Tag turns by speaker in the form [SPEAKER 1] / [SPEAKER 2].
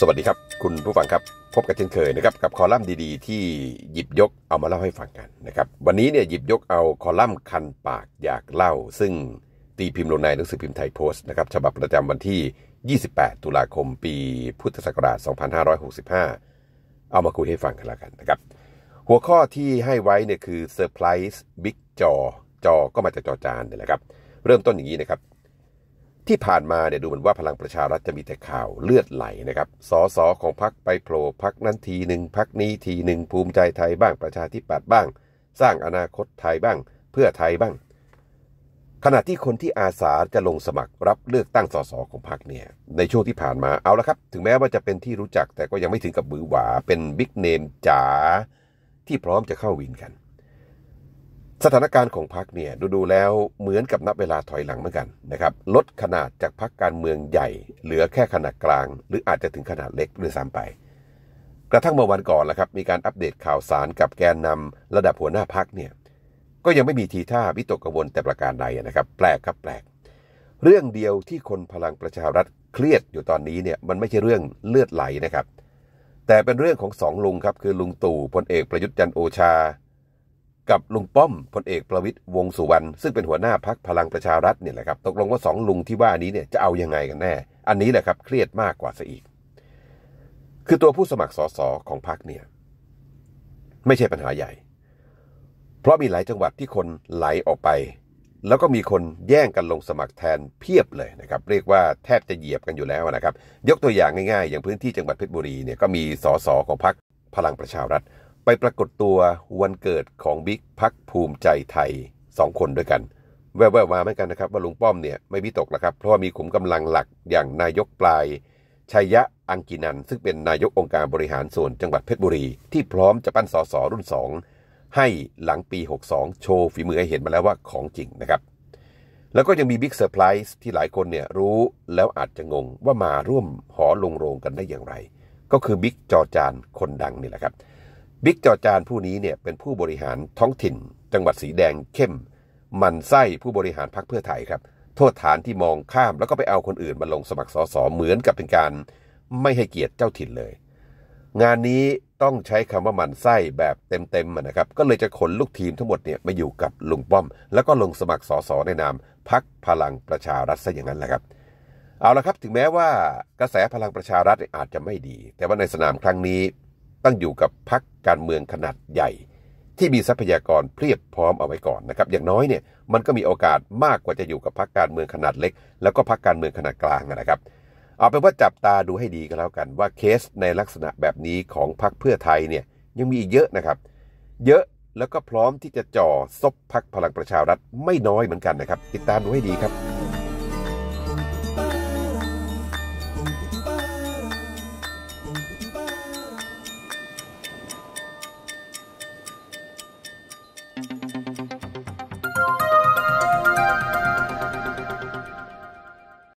[SPEAKER 1] สวัสดีครับ คุณผู้ฟังครับพบกันเช่นเคยนะครับ กับคอลัมน์ดีๆ ที่หยิบยกเอามาเล่าให้ฟังกันนะครับ วันนี้เนี่ยหยิบยกเอาคอลัมน์คันปากอยากเล่า ซึ่งตีพิมพ์ลงในหนังสือพิมพ์ไทยโพสต์นะครับฉบับประจำวันที่ 28 ตุลาคมปีพุทธศักราช 2565 เอามาคุยให้ฟังกันแล้วกันนะครับ หัวข้อที่ให้ไว้เนี่ยคือเซอร์ไพรส์บิ๊กจอจอก็มาจากจอจานเนี่ยแหละครับ เริ่มต้นอย่างนี้นะครับที่ผ่านมาเนี่ยดูเหมือนว่าพลังประชารัฐจะมีแต่ข่าวเลือดไหลนะครับ สสของพักไปโผล่พักนั้นทีหนึ่งพักนี้ทีหนึ่งภูมิใจไทยบ้างประชาธิปัตย์บ้าง สร้างอนาคตไทยบ้างเพื่อไทยบ้าง ขณะที่คนที่อาสาจะลงสมัครรับเลือกตั้งสสของพรรคเนี่ยในช่วงที่ผ่านมาเอาละครับ ถึงแม้ว่าจะเป็นที่รู้จักแต่ก็ยังไม่ถึงกับบือหวาเป็นบิ๊กเนมจ๋าที่พร้อมจะเข้าวินกันสถานการณ์ของพรรคเนี่ยดููแล้วเหมือนกับนับเวลาถอยหลังเหมือนกันนะครับลดขนาดจากพรรคการเมืองใหญ่ เหลือแค่ขนาดกลาง หรืออาจจะถึงขนาดเล็กด้วยซ้ำไปกระทั่งเมื่อวันก่อนละครับมีการอัปเดตข่าวสารกับแกนนำระดับหัวหน้าพรรคเนี่ยก็ยังไม่มีทีท่าวิตกกังวลแต่ประการใดนะครับ แปลกครับแปลกเรื่องเดียวที่คนพลังประชารัฐเครียดอยู่ตอนนี้เนี่ยมันไม่ใช่เรื่องเลือดไหลนะครับ แต่เป็นเรื่องของสองลุงครับคือลุงตู่พลเอกประยุทธ์จันโอชากับลุงป้อมพลเอกประวิตยวงสุวรรณซึ่งเป็นหัวหน้าพักพลังประชารัฐเนี่ยแหละครับตกลงว่าสองลุงที่ว่านี้เนี่ยจะเอายังไงกันแน่ อันนี้แหละครับเครียดมากกว่าซะอีก คือตัวผู้สมัครสสของพักเนี่ย ไม่ใช่ปัญหาใหญ่ เพราะมีหลายจังหวัดที่คนไหลออกไป แล้วก็มีคนแย่งกันลงสมัครแทนเพียบเลยนะครับเรียกว่าแทบจะเหยียบกันอยู่แล้วนะครับยกตัวอย่างง่ายๆอย่างพื้นที่จังหวัดเพชรบุรีเนี่ยก็มีสสของพักพลังประชารัฐไปปรากฏตัววันเกิดของบิ๊กพักภูมิใจไทย 2 คนด้วยกัน แว่วๆมาเหมือนกันนะครับว่าลุงป้อมเนี่ยไม่พิตกแล้วครับ เพราะว่ามีขุมกำลังหลักอย่างนายกปลายชัยยะอังกินัน ซึ่งเป็นนายกองค์การบริหารส่วนจังหวัดเพชรบุรีที่พร้อมจะปั้นสสรุ่น 2 ให้หลังปี 62 โชว์ฝีมือให้เห็นมาแล้วว่าของจริงนะครับ แล้วก็ยังมีบิ๊กเซอร์ไพรส์ที่หลายคนเนี่ยรู้แล้วอาจจะงงว่ามาร่วมหอลงโรงกันได้อย่างไร ก็คือบิ๊กจอจานคนดังนี่แหละครับบิ๊กจอจานผู้นี้เนี่ยเป็นผู้บริหารท้องถิ่น จังหวัดสีแดงเข้ม มันไส้ผู้บริหารพรรคเพื่อไทยครับ โทษฐานที่มองข้าม แล้วก็ไปเอาคนอื่น มาลงสมัครสอสอเหมือนกับเป็นการไม่ให้เกียรติเจ้าถิ่นเลย งานนี้ต้องใช้คำว่ามันไส้แบบเต็มๆนะครับ ก็เลยจะขนลูกทีมทั้งหมดเนี่ยมาอยู่กับลุงป้อม แล้วก็ลงสมัครสอสอในนามพักพลังประชารัฐซะอย่างนั้นแหละครับ เอาละครับถึงแม้ว่ากระแสพลังประชารัฐอาจจะไม่ดี แต่ว่าในสนามครั้งนี้ต้องอยู่กับพักการเมืองขนาดใหญ่ ที่มีทรัพยากรเพียบพร้อมเอาไว้ก่อนนะครับ อย่างน้อยเนี่ยมันก็มีโอกาสมากกว่าจะอยู่กับพักการเมืองขนาดเล็ก แล้วก็พักการเมืองขนาดกลางนะครับ เอาเป็นว่าจับตาดูให้ดีก็แล้วกันว่าเคสในลักษณะแบบนี้ของพักเพื่อไทยเนี่ยยังมีอีกเยอะนะครับ เยอะแล้วก็พร้อมที่จะจ่อซบพักพลังประชารัฐไม่น้อยเหมือนกันนะครับ ติดตามดูให้ดีครับ Thank you.